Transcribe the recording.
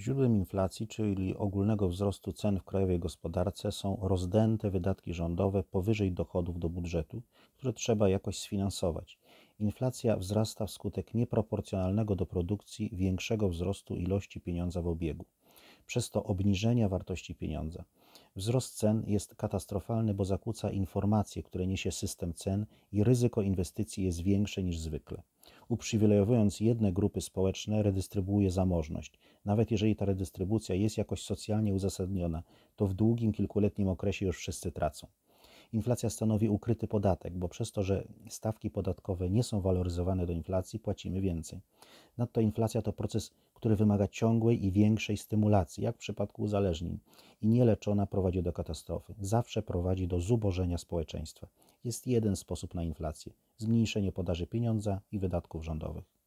Źródłem inflacji, czyli ogólnego wzrostu cen w krajowej gospodarce, są rozdęte wydatki rządowe powyżej dochodów do budżetu, które trzeba jakoś sfinansować. Inflacja wzrasta wskutek nieproporcjonalnego do produkcji większego wzrostu ilości pieniądza w obiegu, przez to obniżenia wartości pieniądza. Wzrost cen jest katastrofalny, bo zakłóca informacje, które niesie system cen i ryzyko inwestycji jest większe niż zwykle uprzywilejowując jedne grupy społeczne, redystrybuuje zamożność. Nawet jeżeli ta redystrybucja jest jakoś socjalnie uzasadniona, to w długim, kilkuletnim okresie już wszyscy tracą. Inflacja stanowi ukryty podatek, bo przez to, że stawki podatkowe nie są waloryzowane do inflacji, płacimy więcej. Nadto inflacja to proces, który wymaga ciągłej i większej stymulacji, jak w przypadku uzależnień, i nieleczona prowadzi do katastrofy, zawsze prowadzi do zubożenia społeczeństwa jest jeden sposób na inflację zmniejszenie podaży pieniądza i wydatków rządowych.